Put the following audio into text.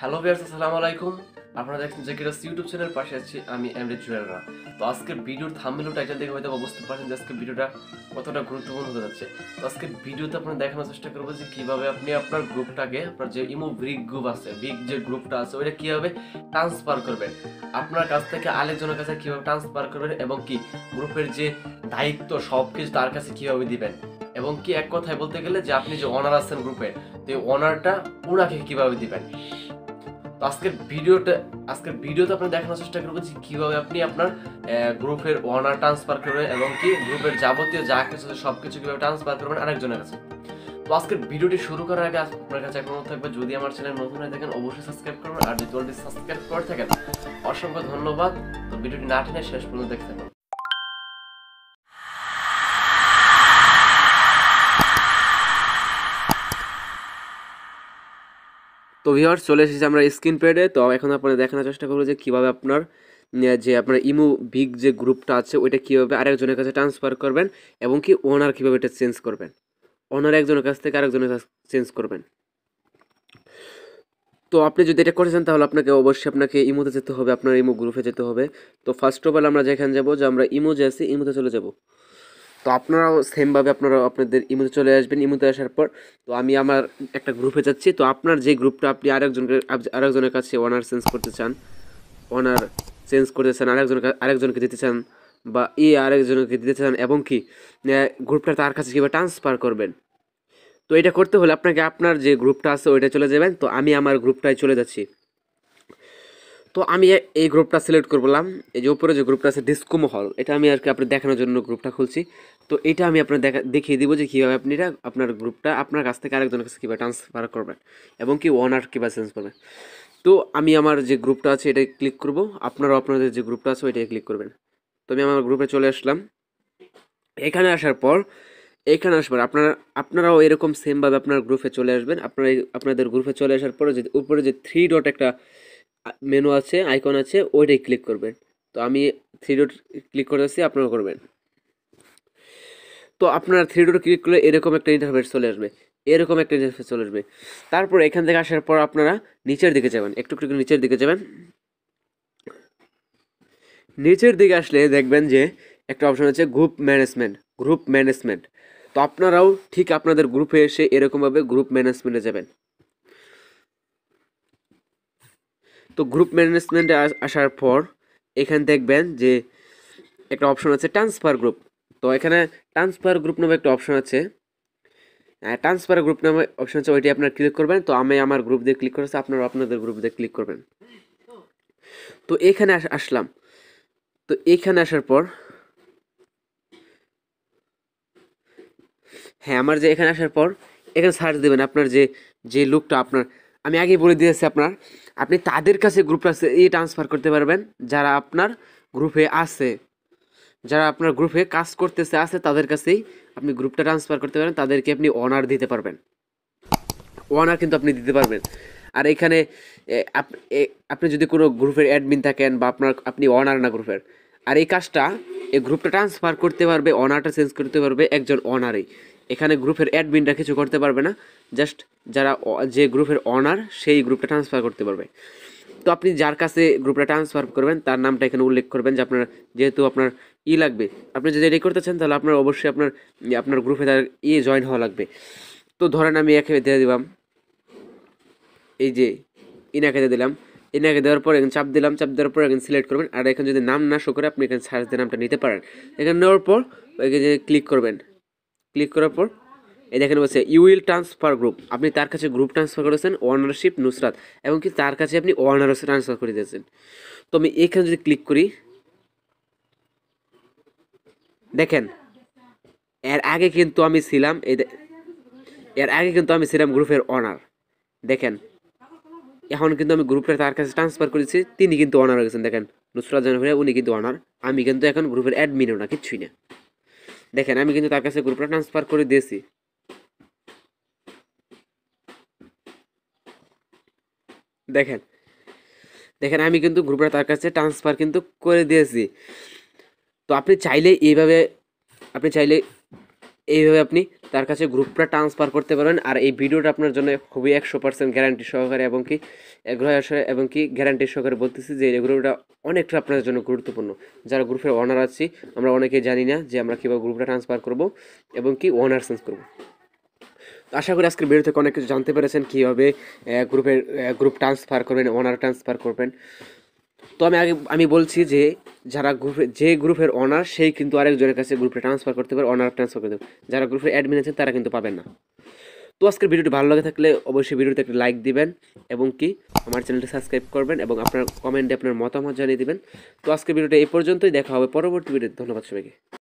hello viewers আসসালামু আলাইকুম আপনারা দেখছেন জাকিরাস ইউটিউব চ্যানেল পাশে আছি আমি এমরে জুয়েলরা তো আজকের ভিডিওর থাম্বনেল টাইটেল দেখে হয়তো বুঝতে পারছেন যে আজকে ভিডিওটা কতটা গুরুত্বপূর্ণ হতে যাচ্ছে তো আজকে ভিডিওতে আপনার দেখানোর চেষ্টা করবো যে কীভাবে আপনি আপনার গ্রুপটাকে আপনার যে ইমো ব্রিক গ্রুপ আছে বিগ যে গ্রুপটা আছে ওইটা কীভাবে ট্রান্সফার করবেন আপনার কাছ থেকে আরেকজনের কাছে কীভাবে ট্রান্সফার করবেন এবং কি গ্রুপের যে দায়িত্ব সব কিছু তার কাছে কীভাবে দিবেন এবং কি এক কথায় বলতে গেলে যে আপনি যে অনার আছেন গ্রুপে তো এই অনারটা ওনাকে কীভাবে দিবেন তো আজকের ভিডিওটা আজকের ভিডিওতে আপনার দেখানোর চেষ্টা করবো যে কীভাবে আপনি আপনার গ্রুপের ওনার ট্রান্সফার করবেন এবং কি গ্রুপের যাবতীয় যা কিছু সব কিছু কীভাবে ট্রান্সফার করবেন আরেকজনের কাছে তো আজকের ভিডিওটি শুরু করার আগে আপনার কাছে অনুরোধ থাকবে যদি আমার চ্যানেল নতুন হয়ে থাকেন অবশ্যই সাবস্ক্রাইব করবেন আর যদি অলরেডি সাবস্ক্রাইব করে থাকেন অসংখ্য ধন্যবাদ তো ভিডিওটি না টেনে শেষ পর্যন্ত দেখতে থাকুন তো ভিওয়ার্স চলে এসেছি আমরা স্ক্রিন প্যাডে তো এখন আপনারা দেখানোর চেষ্টা করবো যে কীভাবে আপনার যে আপনার ইমো বিগ যে গ্রুপটা আছে ওইটা কীভাবে আরেকজনের কাছে ট্রান্সফার করবেন এবং কি ওনার কীভাবে এটা চেঞ্জ করবেন ওনার একজনের কাছ থেকে আরেকজনের কাছে চেঞ্জ করবেন তো আপনি যদি এটা করতে চান তাহলে আপনাকে অবশ্যই আপনাকে ইমোতে যেতে হবে আপনার ইমো গ্রুপে যেতে হবে তো ফার্স্ট অফ অল আমরা যেখানে যাবো যে আমরা ইমো যে আছি ইমোতে চলে যাবো তো আপনারাও সেমভাবে আপনারা আপনাদের ইমোতে চলে আসবেন ইমোতে আসার পর তো আমি আমার একটা গ্রুপে যাচ্ছি তো আপনার যে গ্রুপটা আপনি আরেকজনকে আরেকজনের কাছে অনার চেঞ্জ করতে চান অনার চেঞ্জ করতে চান আরেকজনকে আরেকজনকে দিতে চান বা এ আরেকজনকে দিতে চান এবং কি গ্রুপটা তার কাছে কীভাবে ট্রান্সফার করবেন তো এটা করতে হলে আপনাকে আপনার যে গ্রুপটা আছে ওইটা চলে যাবেন তো আমি আমার গ্রুপটায় চলে যাচ্ছি তো আমি এই গ্রুপটা সিলেক্ট করলাম এই যে উপরে যে গ্রুপটা আছে ডিস্কো হল এটা আমি আর কি আপনার দেখানোর জন্য গ্রুপটা খুলছি তো এটা আমি আপনার দেখা দেখিয়ে দিব যে কীভাবে আপনি এটা আপনার গ্রুপটা আপনার কাছ থেকে আরেকজনের কাছে কীভাবে ট্রান্সফার করবেন এবং কি ওনার কীভাবে চেঞ্জ করবেন তো আমি আমার যে গ্রুপটা আছে এটা ক্লিক করব আপনারও আপনাদের যে গ্রুপটা আছে ওইটাই ক্লিক করবেন তো আমি আমার গ্রুপে চলে আসলাম এখানে আসার পর এখানে আসবার আপনারা আপনারাও এরকম সেমভাবে আপনার গ্রুপে চলে আসবেন আপনারা আপনাদের গ্রুপে চলে আসার পর যে উপরে যে থ্রি ডট একটা মেনু আছে আইকন আছে ওইটাই ক্লিক করবেন তো আমি থ্রি ডট ক্লিক করতেছি আপনারা করবেন তো আপনার থ্রি ডট ক্লিক করলে এরকম একটা ইন্টারফেস চলে আসবে এরকম একটা ইন্টারফেস চলে আসবে তারপর এখান থেকে আসার পর আপনারা নিচের দিকে যাবেন একটু একটু নিচের দিকে যাবেন নিচের দিকে আসলে দেখবেন যে একটা অপশন আছে গ্রুপ ম্যানেজমেন্ট গ্রুপ ম্যানেজমেন্ট তো আপনারাও ঠিক আপনাদের গ্রুপে এসে এরকমভাবে গ্রুপ ম্যানেজমেন্টে যাবেন তো গ্রুপ ম্যানেজমেন্টে আসার পর এখানে দেখবেন যে একটা অপশন আছে ট্রান্সফার গ্রুপ তো এখানে ট্রান্সফার গ্রুপ নামে একটা অপশন আছে ট্রান্সফার হ্যাঁ, গ্রুপ নামে অপশন আছে ওইটি আপনার ক্লিক করবেন তো আমি আমার গ্রুপ দিয়ে ক্লিক করেছি আপনারা আপনাদের গ্রুপ দিয়ে ক্লিক করবেন তো এখানে আসলাম তো এখানে আসার পর হ্যাঁ আমার যে এখানে আসার পর এখানে সার্চ দেবেন আপনার যে যে লুকটা আপনার আমি আগেই বলে দিয়েছি আপনার আপনি তাদের কাছে গ্রুপ ই ট্রান্সফার করতে পারবেন যারা আপনার গ্রুপে আছে যারা আপনার গ্রুপে কাজ করতেছে আছে তাদের কাছেই আপনি গ্রুপটা ট্রান্সফার করতে পারেন তাদেরকে আপনি অনার দিতে পারবেন অনার কিন্তু আপনি দিতে পারবেন আর এখানে আপনি যদি কোনো গ্রুপের অ্যাডমিন থাকেন বা আপনার আপনি অনার না গ্রুপের আর এই কাজটা এই গ্রুপটা ট্রান্সফার করতে পারবে অনারটা চেঞ্জ করতে পারবে একজন অনারেই এখানে গ্রুপের অ্যাডমিনরা কিছু করতে পারবে না জাস্ট যারা যে গ্রুপের অনার সেই গ্রুপটা ট্রান্সফার করতে পারবে তো আপনি যার কাছে গ্রুপটা ট্রান্সফার করবেন তার নামটা এখানে উল্লেখ করবেন যে আপনার যেহেতু আপনার ই লাগবে আপনি যদি রেডি করতে চান তাহলে আপনার অবশ্যই আপনার আপনার গ্রুপে তার ই জয়েন হওয়া লাগবে তো ধরেন আমি একে দিয়ে দিলাম এই যে ইনাকে দিয়ে দিলাম এনাকে দেওয়ার পর এখানে চাপ দিলাম চাপ দেওয়ার পর এখানে সিলেক্ট করবেন আর এখানে যদি নাম না শো করে আপনি এখানে সার্চ দিয়ে নামটা নিতে পারেন এখানে নেওয়ার পর এখানে ক্লিক করবেন ক্লিক করার পর এই দেখেন বলছে ইউ উইল ট্রান্সফার গ্রুপ আপনি তার কাছে গ্রুপ ট্রান্সফার করেছেন ওনারশিপ নুসরাত এবং কি তার কাছে আপনি ওনারও ট্রান্সফার করে দিয়েছেন তো আমি এখানে যদি ক্লিক করি দেখেন এর আগে কিন্তু আমি ছিলাম এই এর আগে কিন্তু আমি ছিলাম গ্রুপের অনার দেখেন এখন কিন্তু আমি গ্রুপের তার কাছে ট্রান্সফার করেছি তিনি কিন্তু অনার হয়ে গেছেন দেখেন নুসরাত জানা উনি কিন্তু অনার আমি কিন্তু এখন গ্রুপের অ্যাডমিনও না কিচ্ছুই না দেখেন আমি কিন্তু তার কাছে গ্রুপটা ট্রান্সফার করে দিয়েছি দেখেন দেখেন আমি কিন্তু গ্রুপটা তার কাছে ট্রান্সফার কিন্তু করে দিয়েছি তো আপনি চাইলে এইভাবে আপনি চাইলে এইভাবে আপনি তার কাছে গ্রুপটা ট্রান্সফার করতে পারবেন আর এই ভিডিওটা আপনার জন্য খুবই একশো পার্সেন্ট গ্যারান্টি সহকারে এবং কি এবং কি গ্যারান্টি সহকারে বলতেছি যে এই গ্রুপটা অনেকটা আপনার জন্য গুরুত্বপূর্ণ যারা গ্রুপের অনার আছি আমরা অনেকে জানি না যে আমরা কীভাবে গ্রুপটা ট্রান্সফার করব এবং কি ওনার চেঞ্জ করবো আশা করি আজকের ভিডিও থেকে অনেক কিছু জানতে পেরেছেন কীভাবে গ্রুপের গ্রুপ ট্রান্সফার করবেন ওনার ট্রান্সফার করবেন তো আমি আগে আমি বলছি যে যারা গ্রুপে যে গ্রুপের অনার সেই কিন্তু আরেকজনের কাছে গ্রুপে ট্রান্সফার করতে পারে অনার ট্রান্সফার করতে পারে যারা গ্রুপের অ্যাডমিন আছে তারা কিন্তু পাবেন না তো আজকের ভিডিওটি ভালো লাগে থাকলে অবশ্যই ভিডিওতে একটা লাইক দিবেন এবং কি আমার চ্যানেলটি সাবস্ক্রাইব করবেন এবং আপনার কমেন্টে আপনার মতামত জানিয়ে দেবেন তো আজকের ভিডিওটা এই পর্যন্তই দেখা হবে পরবর্তী ভিডিওতে ধন্যবাদ সবাইকে